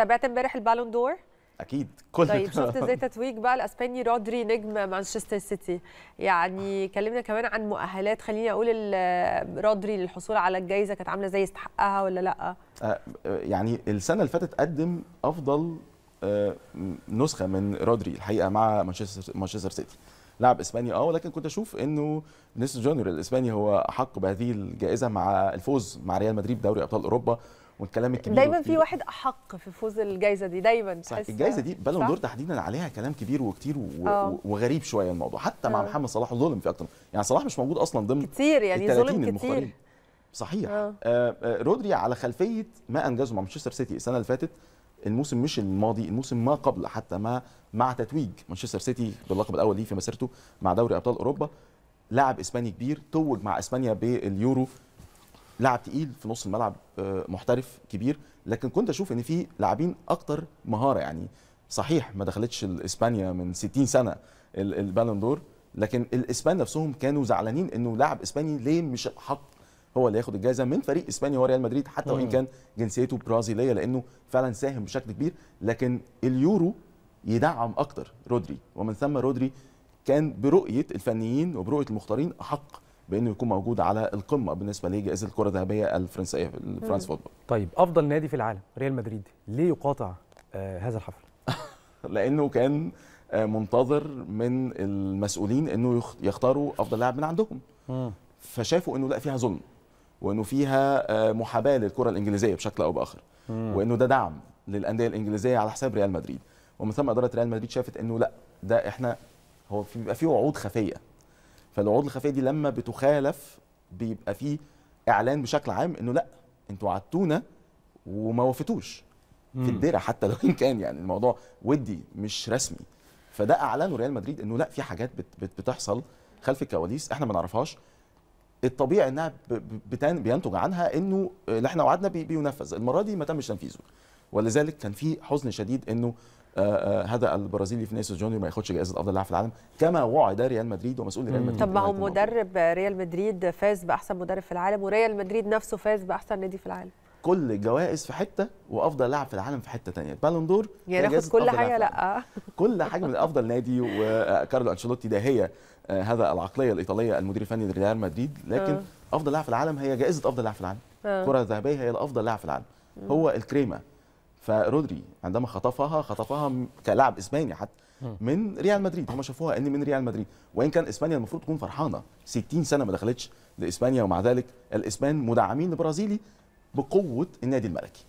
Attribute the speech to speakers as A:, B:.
A: تابعت امبارح البالون دور
B: اكيد كل طيب شفت ازاي
A: تتويج بقى الاسباني رودري نجم مانشستر سيتي يعني كلمنا كمان عن مؤهلات خليني اقول رودري للحصول على الجائزه كانت عامله زي يستحقها ولا لا
B: آه، يعني السنه اللي فاتت قدم افضل آه، نسخه من رودري الحقيقه مع مانشستر مانشستر سيتي لاعب اسباني اه ولكن كنت اشوف انه فينيسيوس جونيور الاسباني هو احق بهذه الجائزه مع الفوز مع ريال مدريد بدوري ابطال اوروبا والكلام الكبير دايما في
A: واحد احق في فوز الجائزه دي دايما صح الجائزه يعني دي بالون دور
B: تحديدا عليها كلام كبير وكتير و... آه. وغريب شويه الموضوع حتى مع أوه. محمد صلاح ظلم في اكتر يعني صلاح مش موجود اصلا ضمن كتير يعني ظلم كتير صحيح آه. آه،, آه رودري على خلفيه ما انجزه مع مانشستر سيتي السنه اللي فاتت الموسم مش الماضي الموسم ما قبل حتى ما مع تتويج مانشستر سيتي باللقب الاول ليه في مسيرته مع دوري ابطال اوروبا لاعب اسباني كبير توج مع اسبانيا باليورو لاعب تقيل في نص الملعب آه، محترف كبير لكن كنت اشوف ان في لاعبين اكتر مهاره يعني صحيح ما دخلتش اسبانيا من 60 سنه البالون دور لكن الاسبان نفسهم كانوا زعلانين انه لاعب اسباني ليه مش حق هو اللي ياخد الجائزه من فريق اسبانيا هو ريال مدريد حتى وان كان جنسيته برازيليه لانه فعلا ساهم بشكل كبير لكن اليورو يدعم اكتر رودري ومن ثم رودري كان برؤيه الفنيين وبرؤيه المختارين احق بانه يكون موجود على القمه بالنسبه لجائزه الكره الذهبيه الفرنسيه الفرنس فوتبول طيب افضل نادي في العالم ريال مدريد ليه يقاطع آه هذا الحفل لانه كان آه، منتظر من المسؤولين انه يختاروا افضل لاعب من عندهم فشافوا انه لا فيها ظلم وانه فيها آه، محاباه للكره الانجليزيه بشكل او باخر وانه ده دعم للانديه الانجليزيه على حساب ريال مدريد ومن ثم اداره ريال مدريد شافت انه لا ده احنا هو بيبقى في وعود خفيه فالعروض الخفيه دي لما بتخالف بيبقى فيه اعلان بشكل عام انه لا انتوا وعدتونا وما وفيتوش في الدرع حتى لو ان كان يعني الموضوع ودي مش رسمي فده اعلنه ريال مدريد انه لا في حاجات بتحصل خلف الكواليس احنا ما نعرفهاش الطبيعي انها بينتج عنها انه اللي احنا وعدنا بينفذ المره دي ما تمش تنفيذه ولذلك كان في حزن شديد انه هذا آه، آه، البرازيلي فينيسيوس جونيور ما ياخدش جائزه افضل لاعب في العالم كما وعد ريال مدريد ومسؤول ريال مدريد طب ما هو
A: مدرب ريال مدريد فاز باحسن مدرب في العالم وريال مدريد نفسه فاز باحسن نادي في العالم
B: كل الجوائز في حته وافضل لاعب في العالم في حته ثانيه بالون دور يعني ناخد كل حاجه لا كل حاجه من افضل نادي وكارلو انشيلوتي ده هي آه، هذا العقليه الايطاليه المدير الفني لريال مدريد لكن افضل لاعب في العالم هي جائزه افضل لاعب في العالم الكره الذهبيه هي الافضل لاعب في العالم هو الكريمه فرودري عندما خطفها خطفها كلاعب اسباني حتى من ريال مدريد هم شافوها ان من ريال مدريد وان كان اسبانيا المفروض تكون فرحانه 60 سنه ما دخلتش لاسبانيا ومع ذلك الاسبان مدعمين البرازيلي بقوه النادي الملكي